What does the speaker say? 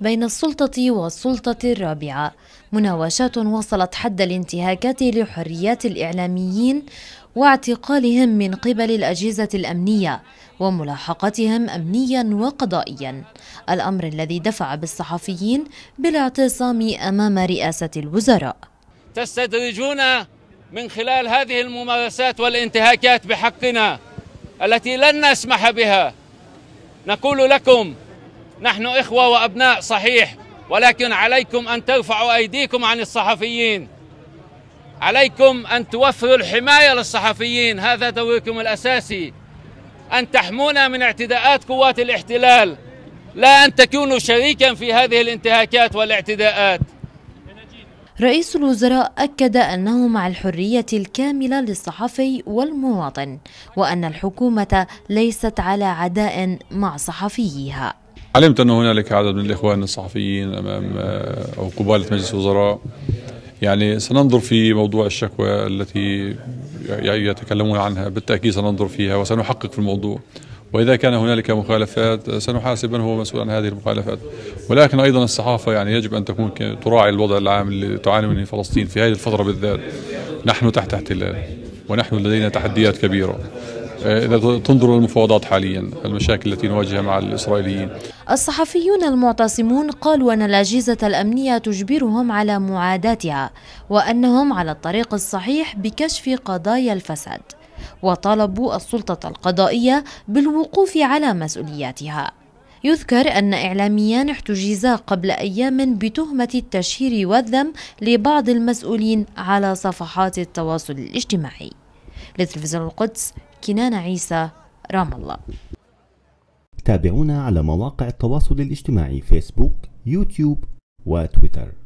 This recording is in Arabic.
بين السلطة والسلطة الرابعة مناوشات وصلت حد الانتهاكات لحريات الإعلاميين واعتقالهم من قبل الأجهزة الأمنية وملاحقتهم أمنيا وقضائيا الأمر الذي دفع بالصحفيين بالاعتصام أمام رئاسة الوزراء تستدرجون من خلال هذه الممارسات والانتهاكات بحقنا التي لن نسمح بها نقول لكم نحن إخوة وأبناء صحيح ولكن عليكم أن ترفعوا أيديكم عن الصحفيين عليكم أن توفروا الحماية للصحفيين هذا دوركم الأساسي أن تحمونا من اعتداءات قوات الاحتلال لا أن تكونوا شريكا في هذه الانتهاكات والاعتداءات رئيس الوزراء أكد أنه مع الحرية الكاملة للصحفي والمواطن وأن الحكومة ليست على عداء مع صحفيها علمت أن هنالك عدد من الإخوان الصحفيين أمام آه، أو قبالة مجلس الوزراء يعني سننظر في موضوع الشكوى التي يتكلمون عنها بالتأكيد سننظر فيها وسنحقق في الموضوع وإذا كان هنالك مخالفات آه، سنحاسب من هو مسؤول عن هذه المخالفات ولكن أيضا الصحافة يعني يجب أن تكون تراعي الوضع العام اللي تعاني منه فلسطين في هذه الفترة بالذات نحن تحت احتلال ونحن لدينا تحديات كبيرة آه، إذا تنظر للمفاوضات حاليا المشاكل التي نواجهها مع الإسرائيليين الصحفيون المعتصمون قالوا أن الأجهزة الأمنية تجبرهم على معاداتها وأنهم على الطريق الصحيح بكشف قضايا الفساد وطالبوا السلطة القضائية بالوقوف على مسؤولياتها يذكر أن إعلاميان احتجزا قبل أيام بتهمة التشهير والذم لبعض المسؤولين على صفحات التواصل الاجتماعي لتلفزيون القدس كنان عيسى رام الله تابعونا على مواقع التواصل الاجتماعي فيسبوك يوتيوب وتويتر